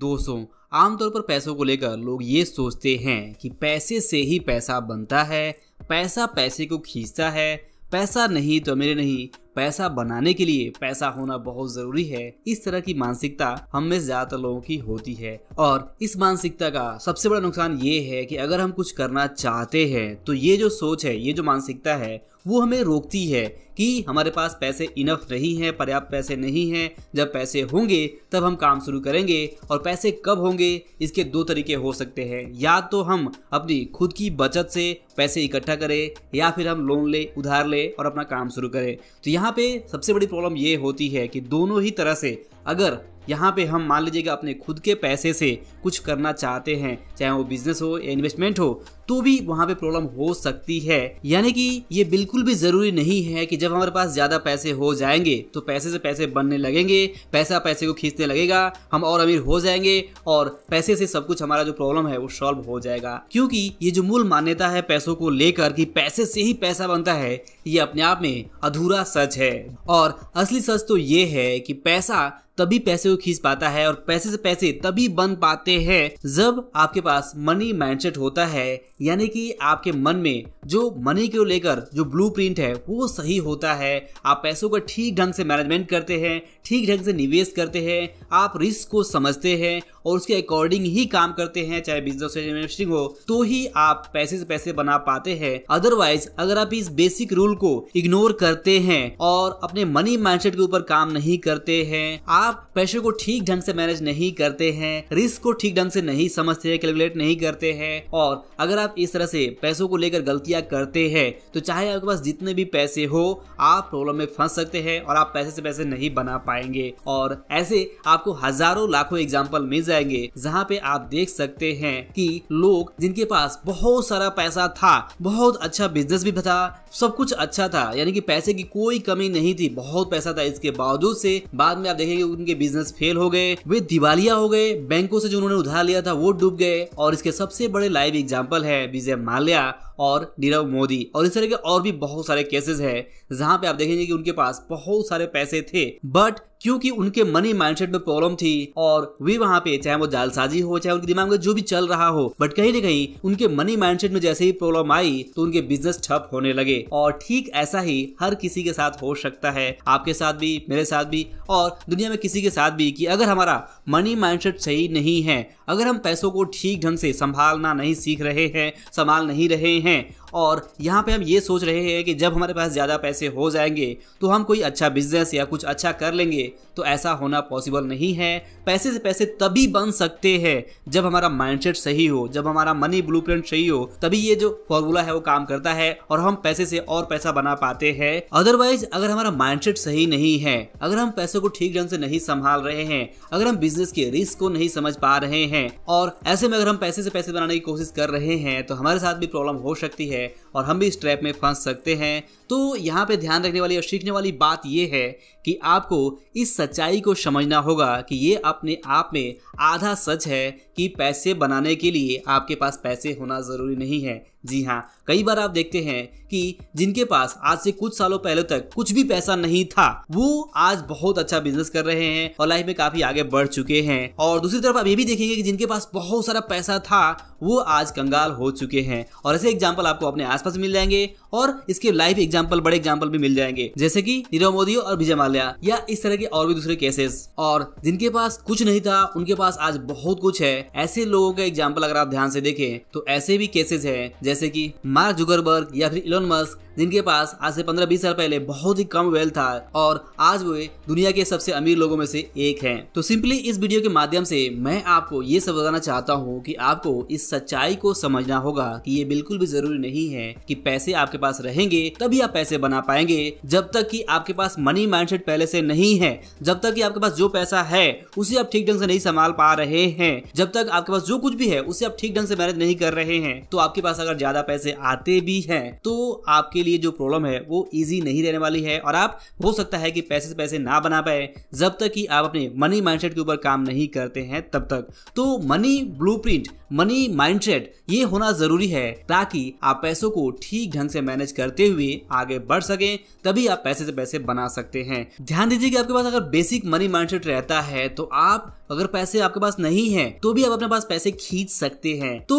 दोस्तों आमतौर पर पैसों को लेकर लोग ये सोचते हैं कि पैसे से ही पैसा बनता है पैसा पैसे को खींचता है पैसा नहीं तो मेरे नहीं पैसा बनाने के लिए पैसा होना बहुत जरूरी है इस तरह की मानसिकता हम में ज्यादातर लोगों की होती है और इस मानसिकता का सबसे बड़ा नुकसान ये है कि अगर हम कुछ करना चाहते हैं तो ये जो सोच है ये जो मानसिकता है वो हमें रोकती है कि हमारे पास पैसे इनफ नहीं है पर्याप्त पैसे नहीं हैं जब पैसे होंगे तब हम काम शुरू करेंगे और पैसे कब होंगे इसके दो तरीके हो सकते हैं या तो हम अपनी खुद की बचत से पैसे इकट्ठा करें या फिर हम लोन ले उधार ले और अपना काम शुरू करें तो यहाँ पे सबसे बड़ी प्रॉब्लम ये होती है कि दोनों ही तरह से अगर यहाँ पे हम मान लीजिएगा अपने खुद के पैसे से कुछ करना चाहते हैं चाहे वो बिजनेस हो या इन्वेस्टमेंट हो तो भी वहाँ पे प्रॉब्लम हो सकती है यानी कि ये बिल्कुल भी ज़रूरी नहीं है कि जब हमारे पास ज़्यादा पैसे हो जाएंगे तो पैसे से पैसे बनने लगेंगे पैसा पैसे को खींचने लगेगा हम और अमीर हो जाएंगे और पैसे से सब कुछ हमारा जो प्रॉब्लम है वो सॉल्व हो जाएगा क्योंकि ये जो मूल मान्यता है पैसों को लेकर कि पैसे से ही पैसा बनता है ये अपने आप में अधूरा सच सच है और असली सच तो ये है कि पैसा तभी पैसे को खींच पाता है और पैसे से पैसे तभी बन पाते हैं जब आपके पास मनी माइंडसेट होता है यानी कि आपके मन में जो मनी को लेकर जो ब्लूप्रिंट है वो सही होता है आप पैसों का ठीक ढंग से मैनेजमेंट करते हैं ठीक ढंग से निवेश करते हैं आप रिस्क को समझते हैं और उसके अकॉर्डिंग ही काम करते हैं चाहे बिजनेस हो इन्वेस्टिंग हो तो ही आप पैसे से पैसे बना पाते हैं अदरवाइज अगर आप इस बेसिक रूल को इग्नोर करते हैं और अपने मनी माइंडसेट के ऊपर काम नहीं करते हैं आप आप पैसे को ठीक ढंग से मैनेज नहीं करते हैं रिस्क को ठीक ढंग से नहीं समझते हैं कैलकुलेट नहीं करते हैं और अगर आप इस तरह से पैसों को लेकर गलतियां करते हैं तो चाहे आपके पास जितने भी पैसे हो आप प्रॉब्लम में फंस सकते हैं और आप पैसे से पैसे नहीं बना पाएंगे और ऐसे आपको हजारों लाखों एग्जाम्पल मिल जाएंगे जहाँ पे आप देख सकते हैं कि लोग जिनके पास बहुत सारा पैसा था बहुत अच्छा बिजनेस भी था सब कुछ अच्छा था यानी कि पैसे की कोई कमी नहीं थी बहुत पैसा था इसके बावजूद से बाद में आप देखेंगे उनके बिजनेस फेल हो गए वे दिवालिया हो गए बैंकों से जो उन्होंने उधार लिया था वो डूब गए और इसके सबसे बड़े लाइव एग्जाम्पल है विजय माल्या और नीरव मोदी और इस तरह के और भी बहुत सारे केसेस हैं जहां पे आप देखेंगे कि उनके पास बहुत सारे पैसे थे बट क्योंकि उनके मनी माइंडसेट में प्रॉब्लम थी और वे वहां पे चाहे वो जालसाजी हो चाहे उनके दिमाग में जो भी चल रहा हो बट कहीं ना कहीं उनके मनी माइंडसेट में जैसे ही प्रॉब्लम आई तो उनके बिजनेस ठप होने लगे और ठीक ऐसा ही हर किसी के साथ हो सकता है आपके साथ भी मेरे साथ भी और दुनिया में किसी के साथ भी कि अगर हमारा मनी माइंड सही नहीं है अगर हम पैसों को ठीक ढंग से संभालना नहीं सीख रहे हैं संभाल नहीं रहे हैं Heh. É, और यहाँ पे हम ये सोच रहे हैं कि जब हमारे पास ज़्यादा पैसे हो जाएंगे तो हम कोई अच्छा बिजनेस या कुछ अच्छा कर लेंगे तो ऐसा होना पॉसिबल नहीं है पैसे से पैसे तभी बन सकते हैं जब हमारा माइंडसेट सही हो जब हमारा मनी ब्लू सही हो तभी ये जो फॉर्मूला है वो काम करता है और हम पैसे से और पैसा बना पाते हैं अदरवाइज अगर हमारा माइंडसेट सही नहीं है अगर हम पैसों को ठीक ढंग से नहीं संभाल रहे हैं अगर हम बिजनेस के रिस्क को नहीं समझ पा रहे हैं और ऐसे में अगर हम पैसे से पैसे बनाने की कोशिश कर रहे हैं तो हमारे साथ भी प्रॉब्लम हो सकती है है और हम भी इस ट्रैप में फंस सकते हैं तो यहाँ पे ध्यान रखने वाली और सीखने वाली बात यह है कि आपको इस सच्चाई को समझना होगा कि ये अपने आप में आधा सच है कि पैसे बनाने के लिए आपके पास पैसे होना ज़रूरी नहीं है जी हाँ कई बार आप देखते हैं कि जिनके पास आज से कुछ सालों पहले तक कुछ भी पैसा नहीं था वो आज बहुत अच्छा बिजनेस कर रहे हैं और लाइफ में काफी आगे बढ़ चुके हैं और दूसरी तरफ आप ये भी देखेंगे कि जिनके पास बहुत सारा पैसा था वो आज कंगाल हो चुके हैं और ऐसे एग्जाम्पल आपको अपने आसपास मिल जाएंगे और इसके लाइव एग्जाम्पल बड़े एग्जाम्पल भी मिल जाएंगे जैसे की नीरव मोदी और विजय माल्या या इस तरह के और भी दूसरे केसेस और जिनके पास कुछ नहीं था उनके पास आज बहुत कुछ है ऐसे लोगों का एग्जाम्पल अगर आप ध्यान से देखें तो ऐसे भी केसेस है जैसे की मार्क जुगरबर्ग या फिर इलोन मस्क जिनके पास आज से पंद्रह बीस साल पहले बहुत ही कम वेल्थ था और आज वे दुनिया के सबसे अमीर लोगों में से एक है तो सिंपली इस वीडियो के माध्यम से मैं आपको ये सब बताना चाहता हूँ की आपको इस सच्चाई को समझना होगा की ये बिल्कुल भी जरूरी नहीं है की पैसे आपके पास रहेंगे तभी आप पैसे बना पाएंगे जब तक की आपके पास मनी माइंड पहले से नहीं है जब तक की आपके पास जो पैसा है उसे आप ठीक ढंग से नहीं संभाल पा रहे हैं जब तक आपके पास जो कुछ भी है उसे आप ठीक ढंग से मैनेज नहीं कर रहे हैं तो आपके पास अगर ज्यादा पैसे आते भी है तो आपके लिए लिए जो प्रॉब्लम है वो ईजी नहीं रहने वाली है और आप हो सकता है कि पैसे से पैसे ना बना पाए जब तक कि आप अपने मनी माइंडसेट के ऊपर काम नहीं करते हैं तब तक तो मनी ब्लूप्रिंट मनी माइंडसेट ये होना जरूरी है ताकि आप पैसों को ठीक ढंग से मैनेज करते हुए आगे बढ़ सके तभी आप पैसे से पैसे बना सकते हैं ध्यान दीजिए कि आपके पास अगर बेसिक मनी माइंडसेट रहता है तो आप अगर पैसे आपके पास नहीं है तो भी आप अपने पास पैसे खींच सकते हैं तो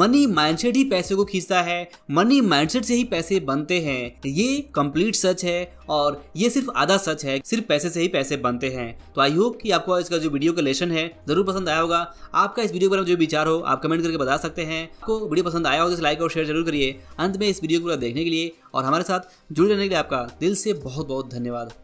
मनी माइंडसेट ही पैसे को खींचता है मनी माइंडसेट से ही पैसे बनते हैं ये कंप्लीट सच है और ये सिर्फ आधा सच है सिर्फ पैसे से ही पैसे बनते हैं तो आई होप कि आपको इसका जो वीडियो का लेसन है जरूर पसंद आया होगा आपका इस वीडियो पर जो विचार हो आप कमेंट करके बता सकते हैं आपको वीडियो पसंद आया होगा तो लाइक और शेयर जरूर करिए अंत में इस वीडियो को देखने के लिए और हमारे साथ जुड़े रहने के लिए आपका दिल से बहुत बहुत धन्यवाद